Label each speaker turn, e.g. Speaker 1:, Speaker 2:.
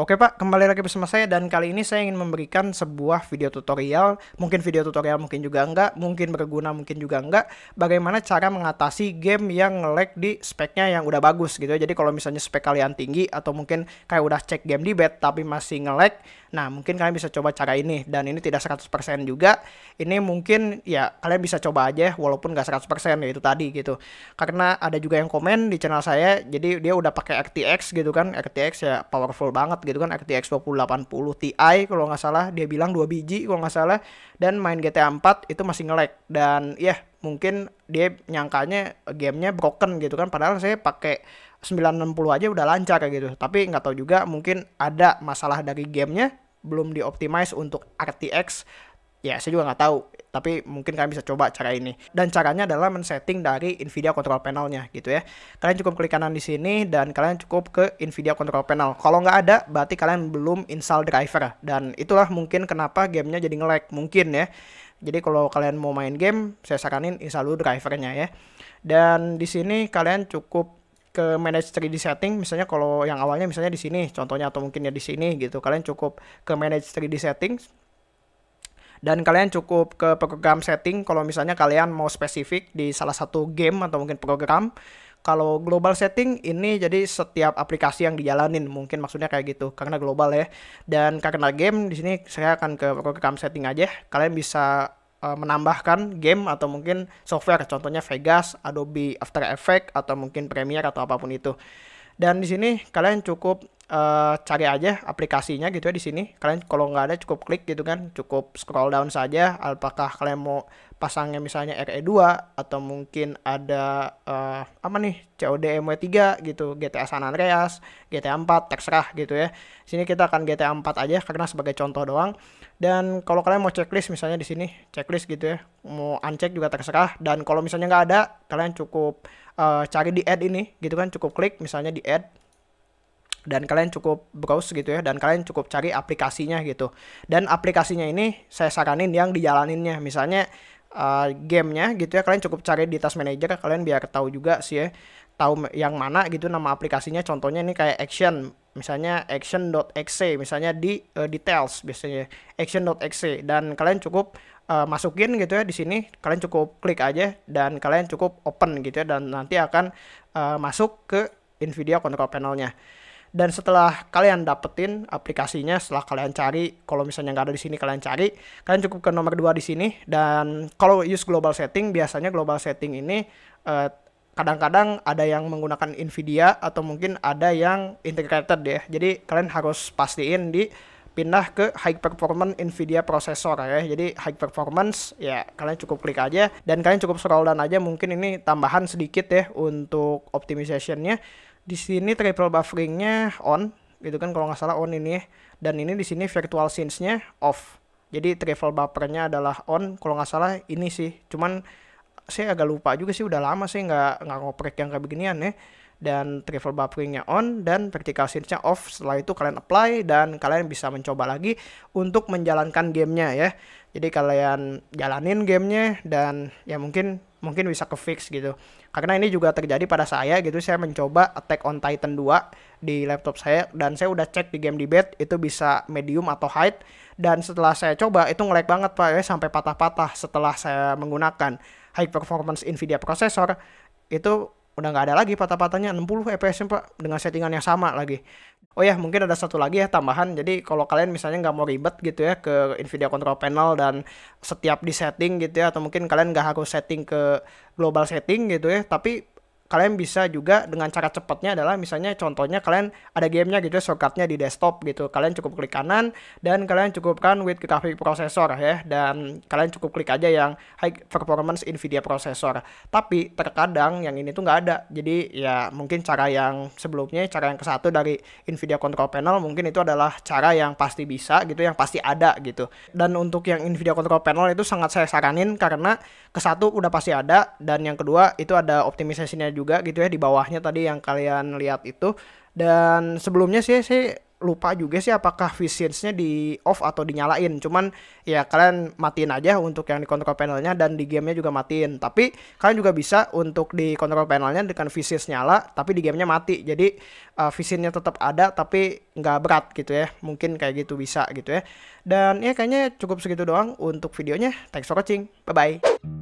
Speaker 1: Oke Pak, kembali lagi bersama saya dan kali ini saya ingin memberikan sebuah video tutorial, mungkin video tutorial mungkin juga enggak, mungkin berguna mungkin juga enggak, bagaimana cara mengatasi game yang nge-lag di speknya yang udah bagus gitu ya. Jadi kalau misalnya spek kalian tinggi atau mungkin kayak udah cek game di bed tapi masih nge-lag, nah mungkin kalian bisa coba cara ini dan ini tidak 100% juga. Ini mungkin ya kalian bisa coba aja walaupun nggak 100% ya itu tadi gitu. Karena ada juga yang komen di channel saya, jadi dia udah pakai RTX gitu kan, RTX ya powerful banget gitu gitu kan RTX 2080 Ti kalau nggak salah dia bilang dua biji kalau nggak salah dan main GTA 4 itu masih ngelag dan ya yeah, mungkin dia nyangkanya gamenya broken gitu kan padahal saya pakai 960 aja udah lancar kayak gitu tapi nggak tahu juga mungkin ada masalah dari gamenya belum dioptimize untuk RTX ya saya juga nggak tahu tapi mungkin kalian bisa coba cara ini dan caranya adalah men-setting dari Nvidia control panelnya gitu ya kalian cukup klik kanan di sini dan kalian cukup ke Nvidia control panel kalau nggak ada berarti kalian belum install driver dan itulah mungkin kenapa gamenya jadi nge-lag mungkin ya jadi kalau kalian mau main game saya saranin install dulu drivernya ya dan di sini kalian cukup ke manage 3D setting misalnya kalau yang awalnya misalnya di sini contohnya atau mungkin ya di sini gitu kalian cukup ke manage 3D settings dan kalian cukup ke program setting kalau misalnya kalian mau spesifik di salah satu game atau mungkin program kalau global setting ini jadi setiap aplikasi yang dijalanin mungkin maksudnya kayak gitu karena global ya dan karena game di sini saya akan ke program setting aja kalian bisa eh, menambahkan game atau mungkin software contohnya Vegas, Adobe After Effects atau mungkin Premiere atau apapun itu dan di sini kalian cukup uh, cari aja aplikasinya gitu ya di sini. Kalian kalau nggak ada cukup klik gitu kan, cukup scroll down saja apakah kalian mau pasangnya misalnya RE2 atau mungkin ada uh, apa nih COD MW3 e gitu GTA San Andreas GTA 4 terserah gitu ya sini kita akan GTA 4 aja karena sebagai contoh doang dan kalau kalian mau checklist misalnya di sini checklist gitu ya mau uncheck juga terserah dan kalau misalnya nggak ada kalian cukup uh, cari di add ini gitu kan cukup klik misalnya di add dan kalian cukup browse gitu ya dan kalian cukup cari aplikasinya gitu dan aplikasinya ini saya saranin yang dijalaninnya misalnya uh, gamenya gitu ya kalian cukup cari di task manager ya, kalian biar tahu juga sih ya tahu yang mana gitu nama aplikasinya contohnya ini kayak action misalnya action.exe misalnya di uh, details biasanya action.exe dan kalian cukup uh, masukin gitu ya di sini kalian cukup klik aja dan kalian cukup open gitu ya dan nanti akan uh, masuk ke Nvidia control panelnya dan setelah kalian dapetin aplikasinya setelah kalian cari kalau misalnya nggak ada di sini kalian cari kalian cukup ke nomor dua di sini dan kalau use global setting biasanya global setting ini uh, kadang-kadang ada yang menggunakan Nvidia atau mungkin ada yang integrated ya jadi kalian harus pastiin di pindah ke high performance Nvidia processor ya. Jadi high performance ya kalian cukup klik aja dan kalian cukup scroll down aja mungkin ini tambahan sedikit ya untuk optimizationnya di sini triple bufferingnya on gitu kan kalau nggak salah on ini ya. dan ini di sini virtual scenes-nya off jadi triple buffernya adalah on kalau nggak salah ini sih cuman saya agak lupa juga sih udah lama sih nggak nggak ngoprek yang kayak beginian ya dan triple bufferingnya on dan vertical scenes-nya off setelah itu kalian apply dan kalian bisa mencoba lagi untuk menjalankan gamenya ya jadi kalian jalanin gamenya dan ya mungkin mungkin bisa ke fix gitu. Karena ini juga terjadi pada saya gitu, saya mencoba Attack on Titan 2 di laptop saya dan saya udah cek di game debate itu bisa medium atau high dan setelah saya coba itu ngelag banget Pak ya sampai patah-patah setelah saya menggunakan high performance Nvidia processor itu udah nggak ada lagi patah-patahnya 60 fps pak dengan settingan yang sama lagi oh ya mungkin ada satu lagi ya tambahan jadi kalau kalian misalnya nggak mau ribet gitu ya ke Nvidia Control Panel dan setiap di setting gitu ya atau mungkin kalian nggak harus setting ke global setting gitu ya tapi kalian bisa juga dengan cara cepatnya adalah misalnya contohnya kalian ada gamenya gitu shortcutnya di desktop gitu kalian cukup klik kanan dan kalian cukupkan with graphic processor ya dan kalian cukup klik aja yang high performance Nvidia processor tapi terkadang yang ini tuh nggak ada jadi ya mungkin cara yang sebelumnya cara yang ke satu dari Nvidia control panel mungkin itu adalah cara yang pasti bisa gitu yang pasti ada gitu dan untuk yang Nvidia control panel itu sangat saya saranin karena ke satu udah pasti ada dan yang kedua itu ada optimisasinya juga juga gitu ya di bawahnya tadi yang kalian lihat itu. Dan sebelumnya sih sih lupa juga sih apakah visionsnya di off atau dinyalain. Cuman ya kalian matiin aja untuk yang di control panelnya dan di gamenya juga matiin. Tapi kalian juga bisa untuk di control panelnya dengan visions nyala tapi di gamenya mati. Jadi uh, eh, visionnya tetap ada tapi nggak berat gitu ya. Mungkin kayak gitu bisa gitu ya. Dan ya kayaknya cukup segitu doang untuk videonya. Thanks for watching. Bye-bye.